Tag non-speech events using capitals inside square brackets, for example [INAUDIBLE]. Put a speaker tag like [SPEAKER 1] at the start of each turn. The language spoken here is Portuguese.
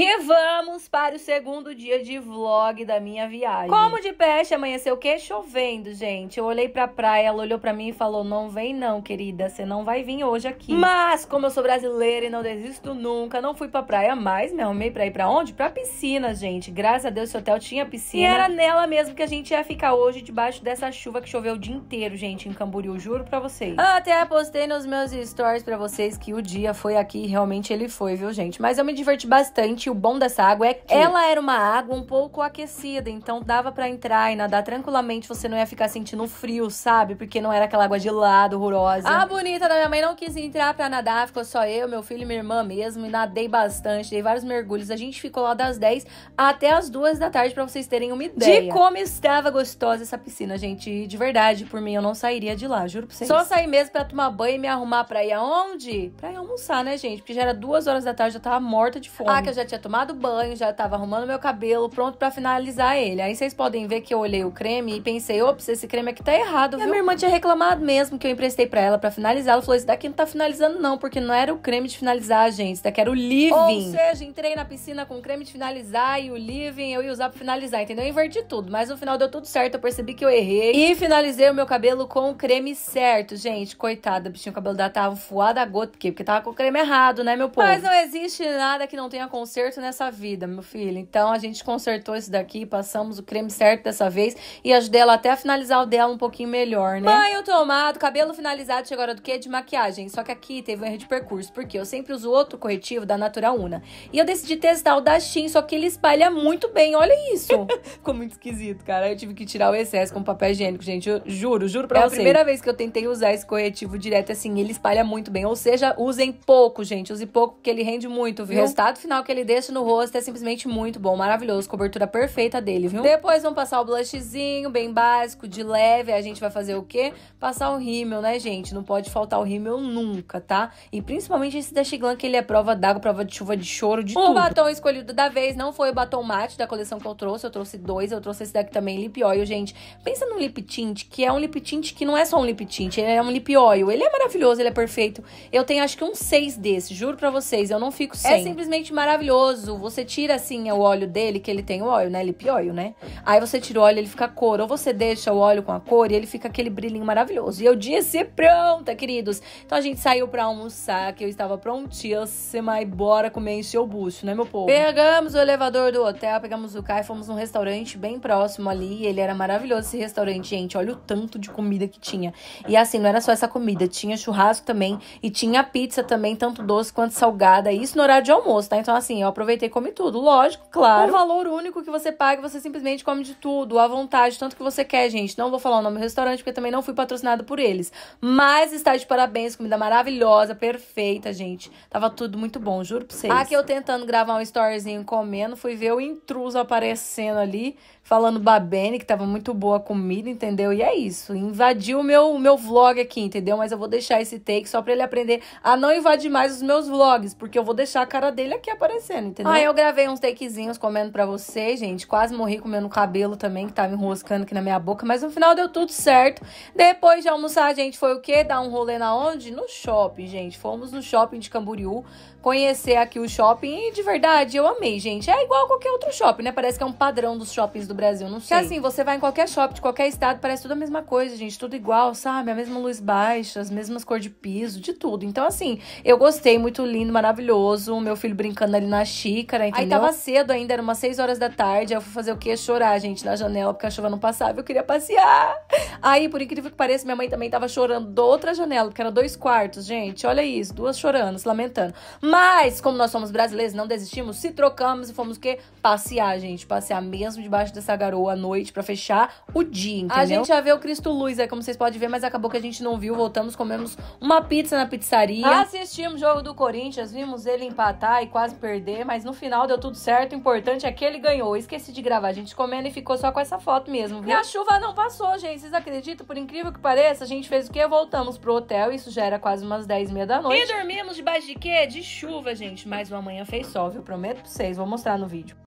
[SPEAKER 1] E vamos para o segundo dia de vlog da minha viagem. Como de peste amanheceu o quê? Chovendo, gente. Eu olhei pra praia, ela olhou pra mim e falou: Não vem, não, querida. Você não vai vir hoje aqui. Mas, como eu sou brasileira e não desisto nunca, não fui pra praia mais. Me arrumei pra ir pra onde? Pra piscina, gente. Graças a Deus, esse hotel tinha piscina. E era nela mesmo que a gente ia ficar hoje, debaixo dessa chuva que choveu o dia inteiro, gente, em Camboriú. Juro pra vocês. Até postei nos meus stories pra vocês que o dia foi aqui. Realmente ele foi, viu, gente? Mas eu me diverti bastante que o bom dessa água é que ela era uma água um pouco aquecida, então dava para entrar e nadar tranquilamente, você não ia ficar sentindo frio, sabe? Porque não era aquela água gelada, horrorosa. A bonita da minha mãe não quis entrar para nadar, ficou só eu, meu filho e minha irmã mesmo, e nadei bastante, dei vários mergulhos. A gente ficou lá das 10 até as 2 da tarde para vocês terem uma ideia. De como estava gostosa essa piscina, gente, de verdade, por mim eu não sairia de lá, juro pra vocês. Só sair mesmo para tomar banho e me arrumar para ir aonde? Para ir almoçar, né, gente? Porque já era duas horas da tarde, eu tava morta de fome. Ah, que eu já tinha tinha tomado banho, já tava arrumando meu cabelo, pronto para finalizar ele. Aí vocês podem ver que eu olhei o creme e pensei, ops, esse creme aqui tá errado, viu? E a minha irmã tinha reclamado mesmo que eu emprestei para ela para finalizar. Ela falou, esse daqui não tá finalizando não, porque não era o creme de finalizar, gente. Esse daqui era o living. Ou seja, entrei na piscina com o creme de finalizar e o living eu ia usar pra finalizar, entendeu? Eu inverti tudo, mas no final deu tudo certo, eu percebi que eu errei. E finalizei o meu cabelo com o creme certo, gente. Coitada, bichinho, o cabelo dela tava voado a gota, porque, porque tava com o creme errado, né, meu povo? Mas não existe nada que não tenha conserto conserto nessa vida, meu filho. Então a gente consertou esse daqui, passamos o creme certo dessa vez e ajudei ela até a finalizar o dela um pouquinho melhor, né? tô tomado, cabelo finalizado, chegou agora do quê? De maquiagem. Só que aqui teve um erro de percurso, porque eu sempre uso outro corretivo da Natura Una. E eu decidi testar o da Shein, só que ele espalha muito bem, olha isso. [LAUGHS] Ficou muito esquisito, cara. Eu tive que tirar o excesso com papel higiênico, gente. Eu juro, juro pra é vocês. É a primeira vez que eu tentei usar esse corretivo direto assim, ele espalha muito bem. Ou seja, usem pouco, gente. Use pouco, porque ele rende muito, viu? O resultado final que ele deixa no rosto é simplesmente muito bom, maravilhoso. Cobertura perfeita dele, viu? Depois vamos passar o blushzinho, bem básico, de leve. A gente vai fazer o quê? Passar o rímel, né, gente? Não pode faltar o rímel nunca, tá? E principalmente esse da Chiglan, que ele é prova d'água, prova de chuva, de choro, de o tudo. O batom escolhido da vez não foi o batom mate da coleção que eu trouxe. Eu trouxe dois, eu trouxe esse daqui também, lip oil, gente. Pensa num lip tint, que é um lip tint que não é só um lip tint, ele é um lip oil. Ele é maravilhoso, ele é perfeito. Eu tenho acho que um seis desse, juro pra vocês, eu não fico é sem. É simplesmente maravilhoso oleoso. Você tira assim o óleo dele, que ele tem o óleo, né? Lip óleo, né? Aí você tira o óleo, ele fica a cor. Ou você deixa o óleo com a cor e ele fica aquele brilhinho maravilhoso. E eu disse pronta, queridos. Então a gente saiu pra almoçar, que eu estava prontíssima e bora comer em seu bucho, né, meu povo? Pegamos o elevador do hotel, pegamos o carro e fomos num restaurante bem próximo ali. ele era maravilhoso esse restaurante, gente. Olha o tanto de comida que tinha. E assim, não era só essa comida, tinha churrasco também e tinha pizza também, tanto doce quanto salgada. Isso no horário de almoço, tá? Então assim, ó, eu aproveitei e comi tudo. Lógico, claro. O valor único que você paga, você simplesmente come de tudo, à vontade, tanto que você quer, gente. Não vou falar o nome do restaurante, porque também não fui patrocinado por eles. Mas está de parabéns, comida maravilhosa, perfeita, gente. Tava tudo muito bom, juro pra vocês. Aqui eu tentando gravar um storyzinho comendo, fui ver o intruso aparecendo ali, falando babene, que tava muito boa a comida, entendeu? E é isso. Invadiu o meu, meu vlog aqui, entendeu? Mas eu vou deixar esse take só pra ele aprender a não invadir mais os meus vlogs, porque eu vou deixar a cara dele aqui aparecendo comendo, entendeu? Aí eu gravei uns takezinhos comendo pra vocês, gente. Quase morri comendo cabelo também, que tava enroscando aqui na minha boca. Mas no final deu tudo certo. Depois de almoçar, a gente foi o quê? Dar um rolê na onde? No shopping, gente. Fomos no shopping de Camboriú, conhecer aqui o shopping. E de verdade, eu amei, gente. É igual qualquer outro shopping, né? Parece que é um padrão dos shoppings do Brasil, não sei. Porque assim, você vai em qualquer shopping de qualquer estado, parece tudo a mesma coisa, gente. Tudo igual, sabe? A mesma luz baixa, as mesmas cores de piso, de tudo. Então, assim, eu gostei, muito lindo, maravilhoso. Meu filho brincando ali na xícara, entendeu? Aí tava cedo ainda, era umas 6 horas da tarde. eu fui fazer o quê? Chorar, gente, na janela, porque a chuva não passava. Eu queria passear. Aí, por incrível que pareça, minha mãe também tava chorando da outra janela, porque era dois quartos, gente. Olha isso, duas chorando, se lamentando. Mas, como nós somos brasileiros, não desistimos, se trocamos e fomos o quê? Passear, gente. Passear mesmo debaixo dessa garoa à noite para fechar o dia, entendeu? A gente já vê o Cristo Luz, é como vocês podem ver, mas acabou que a gente não viu. Voltamos, comemos uma pizza na pizzaria. Assistimos o jogo do Corinthians, vimos ele empatar e quase perder mas no final deu tudo certo. O importante é que ele ganhou. Esqueci de gravar a gente comendo e ficou só com essa foto mesmo. Viu? E a chuva não passou, gente. Vocês acreditam? Por incrível que pareça, a gente fez o quê? Voltamos pro hotel. Isso já era quase umas 10 e meia da noite. E dormimos debaixo de quê? De chuva, gente. Mas o amanhã fez sol, viu? Prometo pra vocês. Vou mostrar no vídeo.